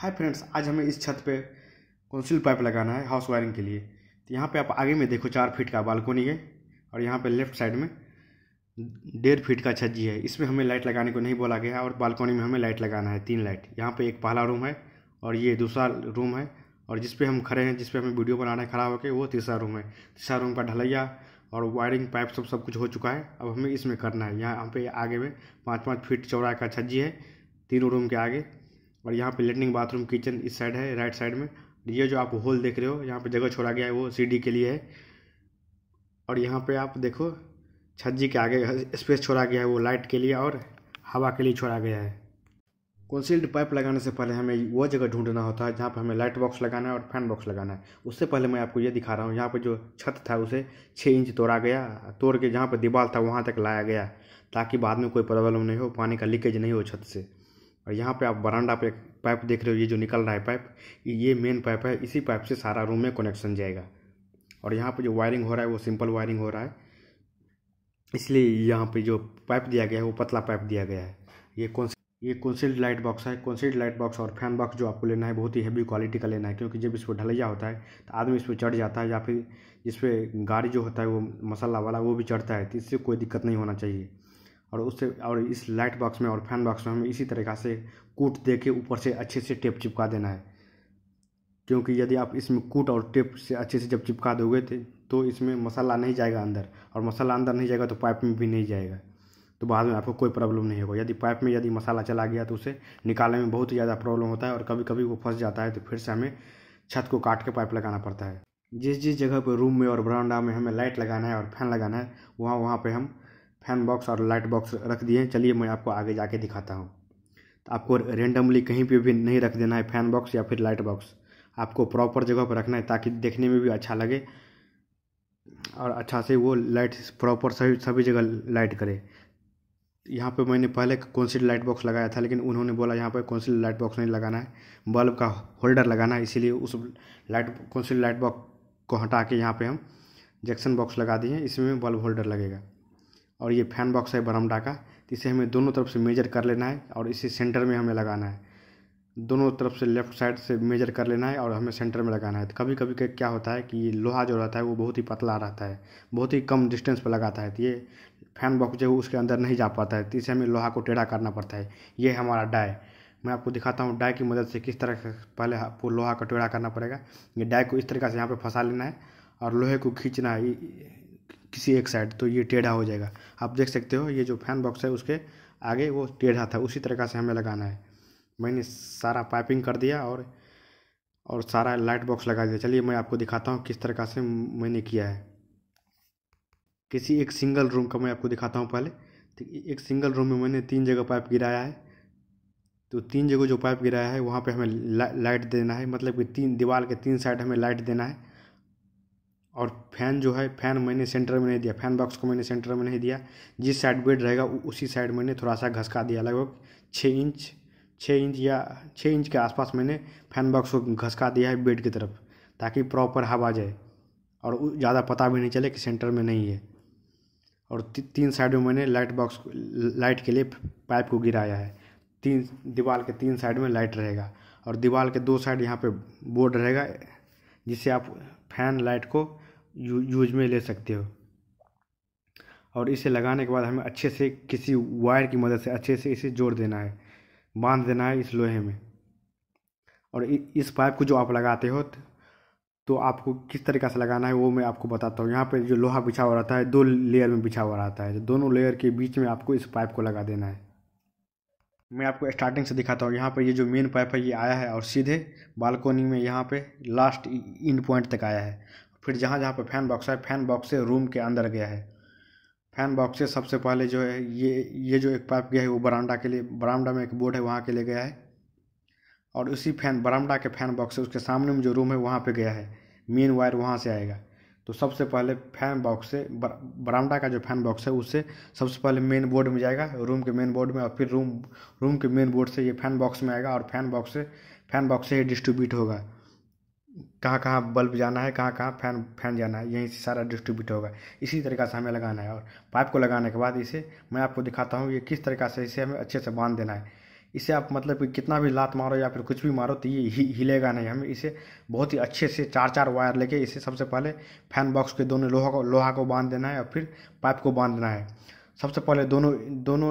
hi friends आज हमें इस छत पे कौनसिल पाइप लगाना है हाउस वायरिंग के लिए तो यहाँ पे आप आगे में देखो चार फीट का बालकोनी है और यहाँ पे लेफ्ट साइड में डेढ़ फीट का छज्जी है इसमें हमें लाइट लगाने को नहीं बोला गया है और बालकोनी में हमें लाइट लगाना है तीन लाइट यहाँ पर एक पहला रूम है और ये दूसरा रूम है और जिसपे हम खड़े हैं जिसपे हमें वीडियो बनाना है खड़ा होकर वो तीसरा रूम है तीसरा रूम का ढलैया और वायरिंग पाइप सब सब कुछ हो चुका है अब हमें इसमें करना है यहाँ पे आगे में पाँच पाँच फीट चौड़ा का छज्जी है तीनों रूम के आगे और यहाँ पे लेटरिन बाथरूम किचन इस साइड है राइट साइड में ये जो आप होल देख रहे हो यहाँ पे जगह छोड़ा गया है वो सीढ़ी के लिए है और यहाँ पे आप देखो छज्जी के आगे स्पेस छोड़ा गया है वो लाइट के लिए और हवा के लिए छोड़ा गया है कंसील्ड पाइप लगाने से पहले हमें वो जगह ढूंढना होता है जहाँ पर हमें लाइट बॉक्स लगाना है और फैन बॉक्स लगाना है उससे पहले मैं आपको ये दिखा रहा हूँ यहाँ पर जो छत था उसे छः इंच तोड़ा गया तोड़ के जहाँ पर दीवार था वहाँ तक लाया गया ताकि बाद में कोई प्रॉब्लम नहीं हो पानी का लीकेज नहीं हो छत से और यहाँ पे आप बरांडा पे पाइप देख रहे हो ये जो निकल रहा है पाइप ये मेन पाइप है इसी पाइप से सारा रूम में कनेक्शन जाएगा और यहाँ पे जो वायरिंग हो रहा है वो सिंपल वायरिंग हो रहा है इसलिए यहाँ पे जो पाइप दिया गया है वो पतला पाइप दिया गया है ये कौन ये कौनसिल्ड लाइट बॉक्स है कौनसिल्ड लाइट बॉक्स और फैन बॉक्स जो आपको लेना है बहुत ही हैवी क्वालिटी का लेना है क्योंकि जब इस पर ढलैया होता है तो आदमी इस पर चढ़ जाता है या फिर इस पर गाड़ी जो होता है वो मसाला वाला वो भी चढ़ता है तो इससे कोई दिक्कत नहीं होना चाहिए और उससे और इस लाइट बॉक्स में और फैन बॉक्स में हमें इसी तरीका से कूट दे के ऊपर से अच्छे से टेप चिपका देना है क्योंकि यदि आप इसमें कूट और टेप से अच्छे से जब चिपका दोगे तो इसमें मसाला नहीं जाएगा अंदर और मसाला अंदर नहीं जाएगा तो पाइप में भी नहीं जाएगा तो बाद में आपको कोई प्रॉब्लम नहीं होगा यदि पाइप में यदि मसाला चला गया तो उसे निकालने में बहुत ही ज़्यादा प्रॉब्लम होता है और कभी कभी वो फंस जाता है तो फिर से हमें छत को काट के पाइप लगाना पड़ता है जिस जिस जगह पर रूम में और बरामडा में हमें लाइट लगाना है और फैन लगाना है वहाँ वहाँ पर हम फैन बॉक्स और लाइट बॉक्स रख दिए हैं चलिए मैं आपको आगे जाके दिखाता हूँ तो आपको रेंडमली कहीं पर भी नहीं रख देना है फैन बॉक्स या फिर लाइट बॉक्स आपको प्रॉपर जगह पर रखना है ताकि देखने में भी अच्छा लगे और अच्छा से वो लाइट प्रॉपर सभी सभी जगह लाइट करे यहाँ पे मैंने पहले कौन सी लाइट बॉक्स लगाया था लेकिन उन्होंने बोला यहाँ पे कौन सी लाइट बॉक्स नहीं लगाना है बल्ब का होल्डर लगाना है इसीलिए उस लाइट कौन सी लाइट बॉक्स को हटा के यहाँ पे हम जैक्सन बॉक्स लगा दिए इसमें बल्ब होल्डर लगेगा और ये फैन बॉक्स है बरमडा का तो इसे हमें दोनों तरफ से मेजर कर लेना है और इसे सेंटर में हमें लगाना है दोनों तरफ से लेफ्ट साइड से मेजर कर लेना है और हमें सेंटर में लगाना है तो कभी कभी क्या होता है कि ये लोहा जो रहता है वो बहुत ही पतला रहता है बहुत ही कम डिस्टेंस पर लगाता है तो ये फैन बॉक्स जो है उसके अंदर नहीं जा पाता है तो इसे हमें लोहा को टेढ़ा करना पड़ता है ये हमारा डाई मैं आपको दिखाता हूँ डाई की मदद से किस तरह से पहले आपको लोहा को टेढ़ा करना पड़ेगा ये डाई को इस तरीका से यहाँ पर फंसा लेना है और लोहे को खींचना है किसी एक साइड तो ये टेढ़ा हो जाएगा आप देख सकते हो ये जो फैन बॉक्स है उसके आगे वो टेढ़ा था उसी तरीका से हमें लगाना है मैंने सारा पाइपिंग कर दिया और और सारा लाइट बॉक्स लगा दिया चलिए मैं आपको दिखाता हूँ किस तरह से मैंने किया है किसी एक सिंगल रूम का मैं आपको दिखाता हूँ पहले एक सिंगल रूम में मैंने तीन जगह पाइप गिराया है तो तीन जगह जो पाइप गिराया है वहाँ पे हमें लाइट देना है मतलब कि तीन दीवार के तीन साइड हमें लाइट देना है और फैन जो है फैन मैंने सेंटर में नहीं दिया फैन बॉक्स को मैंने सेंटर में नहीं दिया जिस साइड बेड रहेगा उसी साइड मैंने थोड़ा सा घसका दिया लगभग छः इंच छः इंच या छः इंच के आसपास मैंने फैन बॉक्स को घसका दिया है बेड की तरफ ताकि प्रॉपर हवा जाए और ज़्यादा पता भी नहीं चले कि सेंटर में नहीं है और ती, तीन साइड में मैंने लाइट बॉक्स लाइट के लिए पाइप को गिराया है तीन दीवार के तीन साइड में लाइट रहेगा और दीवार के दो साइड यहाँ पे बोर्ड रहेगा जिससे आप फैन लाइट को यू, यूज में ले सकते हो और इसे लगाने के बाद हमें अच्छे से किसी वायर की मदद से अच्छे से इसे जोड़ देना है बांध देना है इस लोहे में और इस पाइप को जो आप लगाते हो तो आपको किस तरीके से लगाना है वो मैं आपको बताता हूँ यहाँ पे जो लोहा बिछा हुआ रहता है दो लेयर में बिछा हुआ रहता है दोनों लेयर के बीच में आपको इस पाइप को लगा देना है मैं आपको स्टार्टिंग से दिखाता हूँ यहाँ पर ये जो मेन पाइप है ये आया है और सीधे बालकोनी में यहाँ पे लास्ट इंड पॉइंट तक आया है फिर जहाँ जहाँ पर फैन बॉक्स है फैन बॉक्स से रूम के अंदर गया है फैन बॉक्स से सबसे पहले जो है ये ये जो एक पाइप गया है वो बरामडा के लिए बरामडा में एक बोर्ड है वहाँ के लिए गया है और उसी फैन बरामडा के फैन बॉक्स से उसके सामने में जो रूम है वहाँ पर गया है मेन वायर वहाँ से आएगा तो सबसे पहले फैन बॉक्स से बरामडा का जो फैन बॉक्स है उससे सबसे पहले मेन बोर्ड में जाएगा रूम के मेन बोर्ड में और फिर रूम रूम के मेन बोर्ड से ये फैन बॉक्स में आएगा और फैन बॉक्स से फैन बॉक्स से ही डिस्ट्रीब्यूट होगा कहाँ कहाँ बल्ब जाना है कहाँ कहाँ फैन फैन जाना है यहीं से सारा डिस्ट्रीब्यूट होगा इसी तरीका से हमें लगाना है और पाइप को लगाने के बाद इसे मैं आपको दिखाता हूँ ये किस तरीका से इसे हमें अच्छे से बांध देना है इसे आप मतलब कि कितना भी लात मारो या फिर कुछ भी मारो तो ये हिलेगा नहीं हमें इसे बहुत ही अच्छे से चार चार वायर लेके इसे सबसे पहले फैन बॉक्स के दोनों लोहा को लोहा को बांध देना है और फिर पाइप को बांध देना है सबसे पहले दोनों दोनों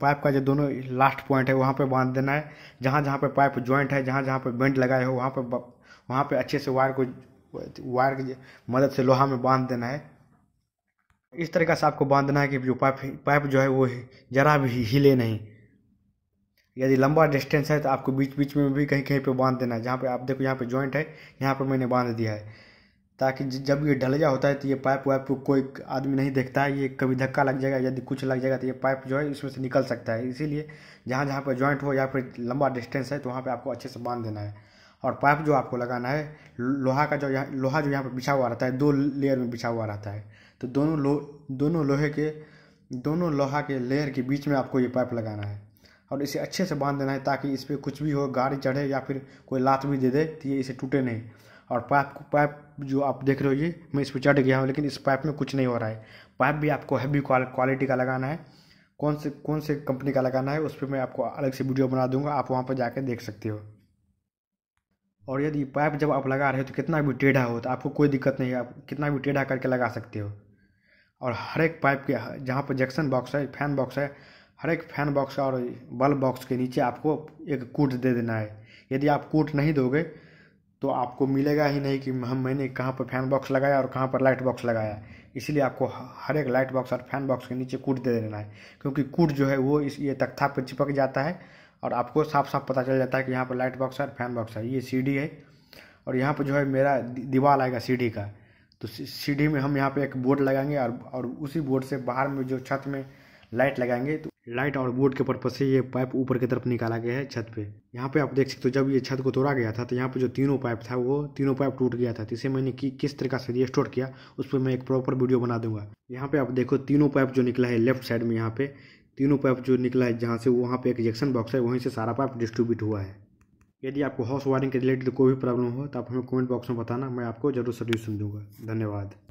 पाइप का जो दोनों लास्ट पॉइंट है वहाँ पे बांध देना है जहाँ जहाँ पे पाइप जॉइंट है जहाँ जहाँ पे बेंड लगाए हो वहाँ पे वहाँ पे अच्छे से वायर को वायर की मदद से लोहा में बांध देना है इस तरीका से आपको बांधना है कि जो पाइप पाइप जो है वो जरा भी हिले नहीं यदि लंबा डिस्टेंस है तो आपको बीच बीच में भी कहीं कहीं पर बांध देना है जहाँ पर आप देखो यहाँ पर जॉइंट है यहाँ पर मैंने बांध दिया है ताकि जब ये ढलैया होता है तो ये पाइप वाइप को कोई आदमी नहीं देखता है ये कभी धक्का लग जाएगा यदि कुछ लग जाएगा तो ये पाइप जो है इसमें से निकल सकता है इसीलिए जहाँ जहाँ पर जॉइंट हो या फिर लंबा डिस्टेंस है तो वहाँ पर आपको अच्छे से बांध देना है और पाइप जो आपको लगाना है लोहा का जो यहाँ लोहा जो यहाँ पर बिछा हुआ रहता है दो लेयर में बिछा हुआ रहता है तो दोनों लो दोनों लोहे के दोनों लोहा के लेयर के बीच में आपको ये पाइप लगाना है और इसे अच्छे से बांध देना है ताकि इस पर कुछ भी हो गाड़ी चढ़े या फिर कोई लात भी दे दे तो ये इसे टूटे नहीं और पाइप को पाइप जो आप देख रहे हो ये मैं इस पर चढ़ गया हूँ लेकिन इस पाइप में कुछ नहीं हो रहा है पाइप भी आपको हैवी क्वालिटी का लगाना है कौन से कौन से कंपनी का लगाना है उस पर मैं आपको अलग से वीडियो बना दूंगा आप वहाँ पर जाकर देख सकते हो और यदि पाइप जब आप लगा रहे हो तो कितना भी टेढ़ा हो तो आपको कोई दिक्कत नहीं है आप कितना भी टेढ़ा करके लगा सकते हो और हर एक पाइप के जहाँ पर जंक्शन बॉक्स है फैन बॉक्स है हर एक फैन बॉक्स और बल्ब बॉक्स के नीचे आपको एक कूट दे देना है यदि आप कूट नहीं दोगे तो आपको मिलेगा ही नहीं कि हम मैंने कहाँ पर फैन बॉक्स लगाया और कहाँ पर लाइट बॉक्स लगाया इसलिए आपको हर एक लाइट बॉक्स और फैन बॉक्स के नीचे कूट दे देना है क्योंकि कूट जो है वो इस ये तख्ता पर चिपक जाता है और आपको साफ साफ पता चल जाता है कि यहाँ पर लाइट बॉक्स है और फैन बॉक्स है ये सीढ़ी है और यहाँ पर जो है मेरा दीवार आएगा सीढ़ी का तो सीढ़ी में हम यहाँ पर एक बोर्ड लगाएंगे और और उसी बोर्ड से बाहर में जो छत में लाइट लगाएंगे तो लाइट और बोर्ड के पर्पज से ये पाइप ऊपर की तरफ निकाला गया है छत पे यहाँ पे आप देख सकते हो जब ये छत को तोड़ा गया था तो यहाँ पे जो तीनों पाइप था वो तीनों पाइप टूट गया था तो इसे मैंने कि, किस तरीका से रिस्टोर किया उस पर मैं एक प्रॉपर वीडियो बना दूंगा यहाँ पे आप देखो तीनों पाइप जो निकला है लेफ्ट साइड में यहाँ पे तीनों पाइप जो निकला है जहाँ से वहाँ पे एक इंजेक्शन बॉक्स है वहीं से सारा पाइप डिस्ट्रीब्यूट हुआ है यदि आपको हाउस वायरिंग के रिलेटेड कोई भी प्रॉब्लम हो तो आप हमें कमेंट बॉक्स में बताना मैं आपको जरूर सोल्यूशन दूंगा धन्यवाद